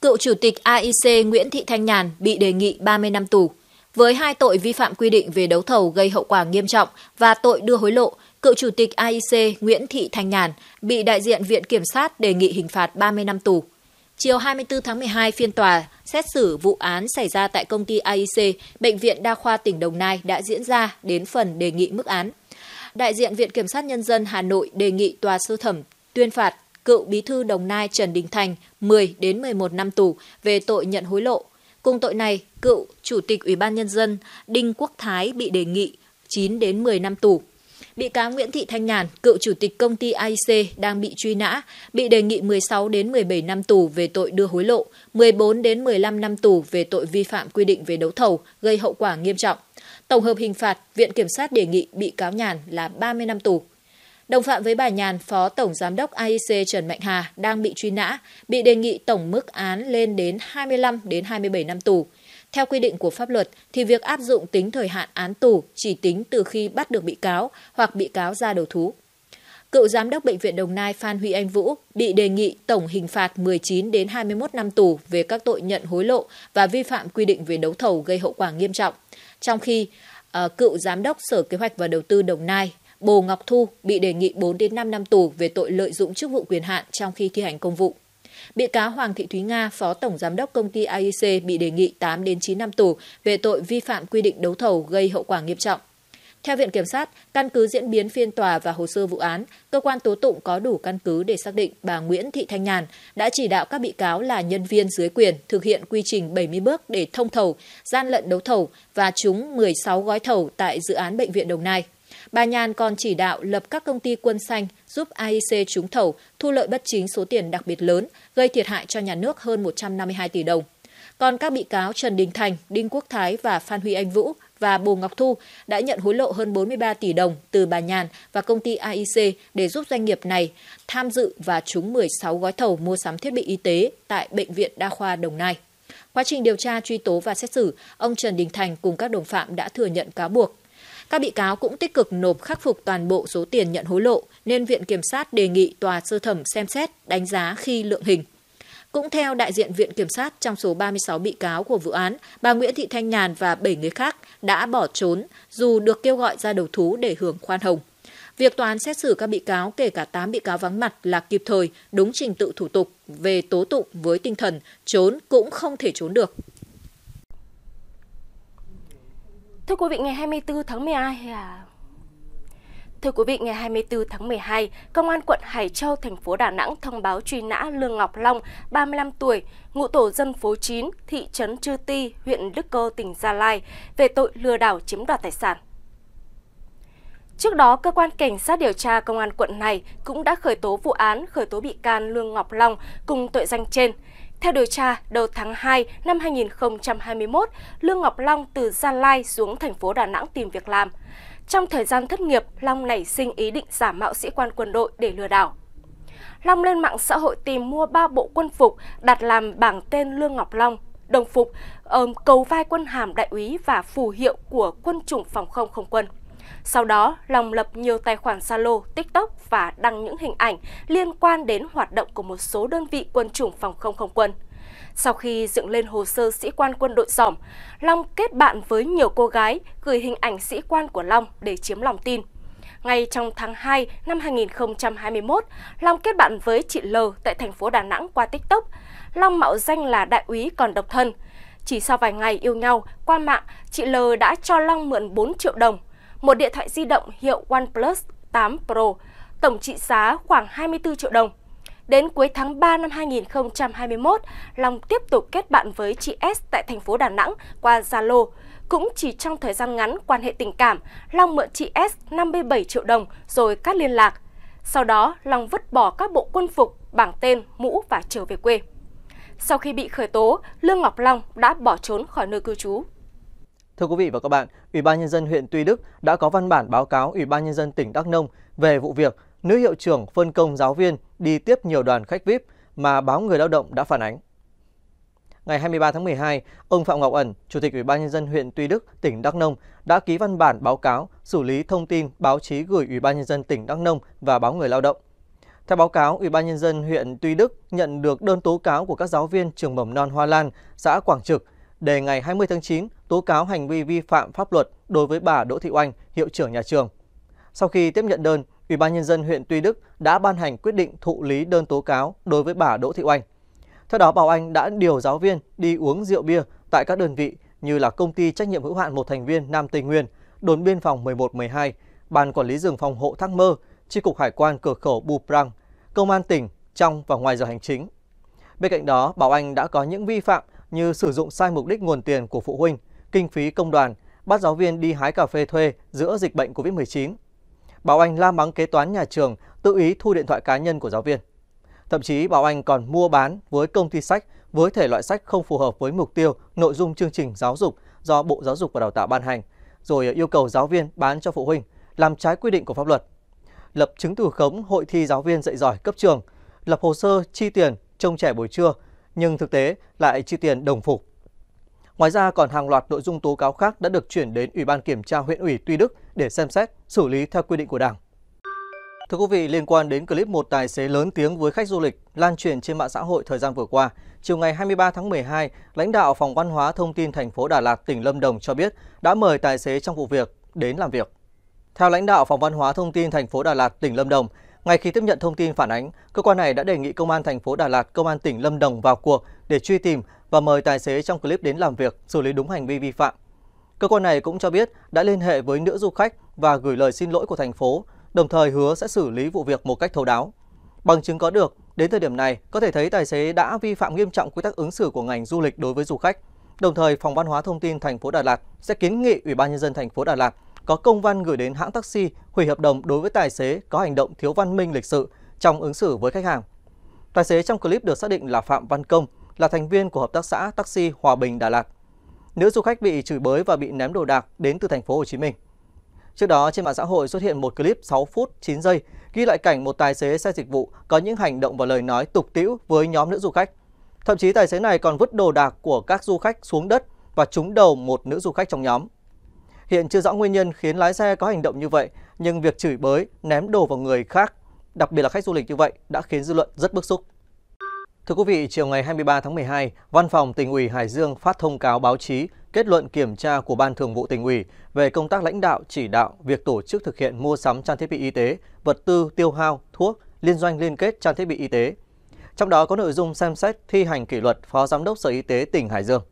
cựu chủ tịch AIC Nguyễn Thị Thanh Nhàn bị đề nghị 30 năm tù. Với hai tội vi phạm quy định về đấu thầu gây hậu quả nghiêm trọng và tội đưa hối lộ, cựu chủ tịch AIC Nguyễn Thị Thanh Nhàn bị đại diện Viện Kiểm sát đề nghị hình phạt 30 năm tù. Chiều 24 tháng 12, phiên tòa xét xử vụ án xảy ra tại công ty AIC, Bệnh viện Đa khoa tỉnh Đồng Nai đã diễn ra đến phần đề nghị mức án. Đại diện Viện Kiểm sát Nhân dân Hà Nội đề nghị tòa sơ thẩm tuyên phạt cựu bí thư Đồng Nai Trần Đình Thành 10 đến 11 năm tù về tội nhận hối lộ. Cùng tội này, cựu Chủ tịch Ủy ban Nhân dân Đinh Quốc Thái bị đề nghị 9 đến 10 năm tù. Bị cáo Nguyễn Thị Thanh Nhàn, cựu chủ tịch công ty AIC đang bị truy nã, bị đề nghị 16 đến 17 năm tù về tội đưa hối lộ, 14 đến 15 năm tù về tội vi phạm quy định về đấu thầu gây hậu quả nghiêm trọng. Tổng hợp hình phạt, Viện Kiểm sát đề nghị bị cáo Nhàn là 30 năm tù. Đồng phạm với bà Nhàn, Phó Tổng Giám đốc AIC Trần Mạnh Hà đang bị truy nã, bị đề nghị tổng mức án lên đến 25 đến 27 năm tù. Theo quy định của pháp luật thì việc áp dụng tính thời hạn án tù chỉ tính từ khi bắt được bị cáo hoặc bị cáo ra đầu thú. Cựu giám đốc bệnh viện Đồng Nai Phan Huy Anh Vũ bị đề nghị tổng hình phạt 19 đến 21 năm tù về các tội nhận hối lộ và vi phạm quy định về đấu thầu gây hậu quả nghiêm trọng. Trong khi ờ, cựu giám đốc Sở Kế hoạch và Đầu tư Đồng Nai Bồ Ngọc Thu bị đề nghị 4 đến 5 năm tù về tội lợi dụng chức vụ quyền hạn trong khi thi hành công vụ. Bị cáo Hoàng Thị Thúy Nga, Phó Tổng Giám đốc Công ty IEC bị đề nghị 8 đến 9 năm tù về tội vi phạm quy định đấu thầu gây hậu quả nghiêm trọng. Theo Viện Kiểm sát, căn cứ diễn biến phiên tòa và hồ sơ vụ án, cơ quan tố tụng có đủ căn cứ để xác định bà Nguyễn Thị Thanh Nhàn đã chỉ đạo các bị cáo là nhân viên dưới quyền thực hiện quy trình 70 bước để thông thầu, gian lận đấu thầu và trúng 16 gói thầu tại dự án Bệnh viện Đồng Nai. Bà Nhàn còn chỉ đạo lập các công ty quân xanh giúp AIC trúng thầu, thu lợi bất chính số tiền đặc biệt lớn, gây thiệt hại cho nhà nước hơn 152 tỷ đồng. Còn các bị cáo Trần Đình Thành, Đinh Quốc Thái và Phan Huy Anh Vũ và Bồ Ngọc Thu đã nhận hối lộ hơn 43 tỷ đồng từ bà Nhàn và công ty AIC để giúp doanh nghiệp này tham dự và trúng 16 gói thầu mua sắm thiết bị y tế tại Bệnh viện Đa khoa Đồng Nai. Quá trình điều tra, truy tố và xét xử, ông Trần Đình Thành cùng các đồng phạm đã thừa nhận cáo buộc các bị cáo cũng tích cực nộp khắc phục toàn bộ số tiền nhận hối lộ, nên Viện Kiểm sát đề nghị tòa sơ thẩm xem xét, đánh giá khi lượng hình. Cũng theo đại diện Viện Kiểm sát, trong số 36 bị cáo của vụ án, bà Nguyễn Thị Thanh Nhàn và 7 người khác đã bỏ trốn dù được kêu gọi ra đầu thú để hưởng khoan hồng. Việc tòa án xét xử các bị cáo, kể cả 8 bị cáo vắng mặt là kịp thời, đúng trình tự thủ tục về tố tụng với tinh thần trốn cũng không thể trốn được. Thưa quý vị, ngày 24 tháng 12 à... Thưa quý vị, ngày 24 tháng 12, Công an quận Hải Châu, thành phố Đà Nẵng thông báo truy nã Lương Ngọc Long, 35 tuổi, ngụ tổ dân phố 9, thị trấn Chư Ti, huyện Đức Cơ, tỉnh Gia Lai, về tội lừa đảo chiếm đoạt tài sản. Trước đó, cơ quan cảnh sát điều tra công an quận này cũng đã khởi tố vụ án, khởi tố bị can Lương Ngọc Long cùng tội danh trên. Theo điều tra, đầu tháng 2 năm 2021, Lương Ngọc Long từ Gia Lai xuống thành phố Đà Nẵng tìm việc làm. Trong thời gian thất nghiệp, Long nảy sinh ý định giả mạo sĩ quan quân đội để lừa đảo. Long lên mạng xã hội tìm mua 3 bộ quân phục đặt làm bảng tên Lương Ngọc Long, đồng phục, cầu vai quân hàm đại úy và phù hiệu của quân chủng phòng không không quân. Sau đó, Long lập nhiều tài khoản Zalo, TikTok và đăng những hình ảnh liên quan đến hoạt động của một số đơn vị quân chủng phòng không không quân. Sau khi dựng lên hồ sơ sĩ quan quân đội giỏm, Long kết bạn với nhiều cô gái gửi hình ảnh sĩ quan của Long để chiếm lòng tin. Ngay trong tháng 2 năm 2021, Long kết bạn với chị L tại thành phố Đà Nẵng qua TikTok. Long mạo danh là đại úy còn độc thân. Chỉ sau vài ngày yêu nhau, qua mạng, chị L đã cho Long mượn 4 triệu đồng một điện thoại di động hiệu OnePlus 8 Pro, tổng trị giá khoảng 24 triệu đồng. Đến cuối tháng 3 năm 2021, Long tiếp tục kết bạn với chị S tại thành phố Đà Nẵng qua Zalo. Cũng chỉ trong thời gian ngắn quan hệ tình cảm, Long mượn chị S 57 triệu đồng rồi cắt liên lạc. Sau đó, Long vứt bỏ các bộ quân phục, bảng tên, mũ và trở về quê. Sau khi bị khởi tố, Lương Ngọc Long đã bỏ trốn khỏi nơi cư trú. Thưa quý vị và các bạn, Ủy ban nhân dân huyện Tuy Đức đã có văn bản báo cáo Ủy ban nhân dân tỉnh Đắk Nông về vụ việc nữ hiệu trưởng phân công giáo viên đi tiếp nhiều đoàn khách VIP mà báo Người Lao động đã phản ánh. Ngày 23 tháng 12, ông Phạm Ngọc Ẩn, Chủ tịch Ủy ban nhân dân huyện Tuy Đức, tỉnh Đắk Nông đã ký văn bản báo cáo xử lý thông tin báo chí gửi Ủy ban nhân dân tỉnh Đắk Nông và báo Người Lao động. Theo báo cáo, Ủy ban nhân dân huyện Tuy Đức nhận được đơn tố cáo của các giáo viên trường mầm non Hoa Lan, xã Quảng Trực, đề ngày 20 tháng 9 tố cáo hành vi vi phạm pháp luật đối với bà Đỗ Thị Oanh, hiệu trưởng nhà trường. Sau khi tiếp nhận đơn, Ủy ban nhân dân huyện Tuy Đức đã ban hành quyết định thụ lý đơn tố cáo đối với bà Đỗ Thị Oanh. Theo đó, bà Oanh đã điều giáo viên đi uống rượu bia tại các đơn vị như là công ty trách nhiệm hữu hạn một thành viên Nam Tây Nguyên, đồn biên phòng 1112, ban quản lý rừng phòng hộ Thác Mơ, chi cục hải quan cửa khẩu Bù Prang, công an tỉnh trong và ngoài giờ hành chính. Bên cạnh đó, Bảo Anh đã có những vi phạm như sử dụng sai mục đích nguồn tiền của phụ huynh, kinh phí công đoàn, bắt giáo viên đi hái cà phê thuê giữa dịch bệnh COVID-19. Bảo Anh la mắng kế toán nhà trường tự ý thu điện thoại cá nhân của giáo viên. Thậm chí Bảo Anh còn mua bán với công ty sách với thể loại sách không phù hợp với mục tiêu, nội dung chương trình giáo dục do Bộ Giáo dục và Đào tạo ban hành, rồi yêu cầu giáo viên bán cho phụ huynh, làm trái quy định của pháp luật. Lập chứng từ khống hội thi giáo viên dạy giỏi cấp trường, lập hồ sơ chi tiền trông trẻ buổi trưa, nhưng thực tế lại chi tiền đồng phục Ngoài ra còn hàng loạt nội dung tố cáo khác đã được chuyển đến Ủy ban Kiểm tra huyện ủy Tuy Đức để xem xét, xử lý theo quy định của Đảng. Thưa quý vị, liên quan đến clip một tài xế lớn tiếng với khách du lịch lan truyền trên mạng xã hội thời gian vừa qua, chiều ngày 23 tháng 12, lãnh đạo Phòng Văn hóa Thông tin thành phố Đà Lạt, tỉnh Lâm Đồng cho biết đã mời tài xế trong vụ việc đến làm việc. Theo lãnh đạo Phòng Văn hóa Thông tin thành phố Đà Lạt, tỉnh Lâm Đồng, ngay khi tiếp nhận thông tin phản ánh, cơ quan này đã đề nghị công an thành phố Đà Lạt, công an tỉnh Lâm Đồng vào cuộc để truy tìm và mời tài xế trong clip đến làm việc, xử lý đúng hành vi vi phạm. Cơ quan này cũng cho biết đã liên hệ với nữ du khách và gửi lời xin lỗi của thành phố, đồng thời hứa sẽ xử lý vụ việc một cách thấu đáo. Bằng chứng có được, đến thời điểm này có thể thấy tài xế đã vi phạm nghiêm trọng quy tắc ứng xử của ngành du lịch đối với du khách. Đồng thời, Phòng Văn hóa Thông tin thành phố Đà Lạt sẽ kiến nghị Ủy ban nhân dân thành phố Đà Lạt có công văn gửi đến hãng taxi hủy hợp đồng đối với tài xế có hành động thiếu văn minh lịch sự trong ứng xử với khách hàng. Tài xế trong clip được xác định là Phạm Văn Công, là thành viên của hợp tác xã taxi Hòa Bình Đà Lạt. Nữ du khách bị chửi bới và bị ném đồ đạc đến từ thành phố Hồ Chí Minh. Trước đó trên mạng xã hội xuất hiện một clip 6 phút 9 giây ghi lại cảnh một tài xế xe dịch vụ có những hành động và lời nói tục tĩu với nhóm nữ du khách. Thậm chí tài xế này còn vứt đồ đạc của các du khách xuống đất và trúng đầu một nữ du khách trong nhóm. Hiện chưa rõ nguyên nhân khiến lái xe có hành động như vậy, nhưng việc chửi bới, ném đồ vào người khác, đặc biệt là khách du lịch như vậy đã khiến dư luận rất bức xúc. Thưa quý vị, chiều ngày 23 tháng 12, Văn phòng tỉnh ủy Hải Dương phát thông cáo báo chí kết luận kiểm tra của Ban Thường vụ tỉnh ủy về công tác lãnh đạo chỉ đạo việc tổ chức thực hiện mua sắm trang thiết bị y tế, vật tư tiêu hao, thuốc, liên doanh liên kết trang thiết bị y tế. Trong đó có nội dung xem xét thi hành kỷ luật Phó Giám đốc Sở Y tế tỉnh Hải Dương.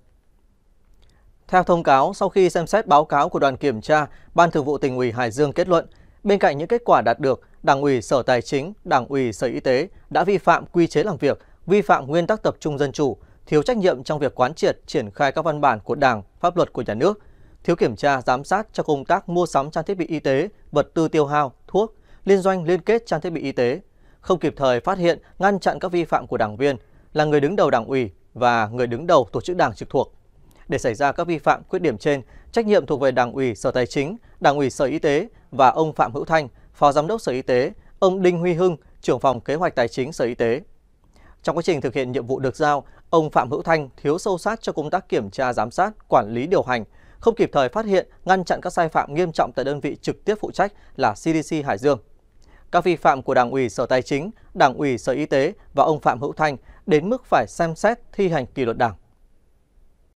Theo thông cáo, sau khi xem xét báo cáo của đoàn kiểm tra, Ban Thường vụ tỉnh ủy Hải Dương kết luận, bên cạnh những kết quả đạt được, Đảng ủy Sở Tài chính, Đảng ủy Sở Y tế đã vi phạm quy chế làm việc vi phạm nguyên tắc tập trung dân chủ, thiếu trách nhiệm trong việc quán triệt triển khai các văn bản của Đảng, pháp luật của nhà nước, thiếu kiểm tra giám sát cho công tác mua sắm trang thiết bị y tế, vật tư tiêu hao, thuốc, liên doanh liên kết trang thiết bị y tế, không kịp thời phát hiện, ngăn chặn các vi phạm của đảng viên là người đứng đầu Đảng ủy và người đứng đầu tổ chức Đảng trực thuộc. Để xảy ra các vi phạm khuyết điểm trên, trách nhiệm thuộc về Đảng ủy Sở Tài chính, Đảng ủy Sở Y tế và ông Phạm Hữu Thanh, Phó Giám đốc Sở Y tế, ông Đinh Huy Hưng, trưởng phòng kế hoạch tài chính Sở Y tế. Trong quá trình thực hiện nhiệm vụ được giao, ông Phạm Hữu Thanh thiếu sâu sát cho công tác kiểm tra giám sát, quản lý điều hành, không kịp thời phát hiện, ngăn chặn các sai phạm nghiêm trọng tại đơn vị trực tiếp phụ trách là CDC Hải Dương. Các vi phạm của Đảng ủy Sở Tài chính, Đảng ủy Sở Y tế và ông Phạm Hữu Thanh đến mức phải xem xét thi hành kỷ luật Đảng.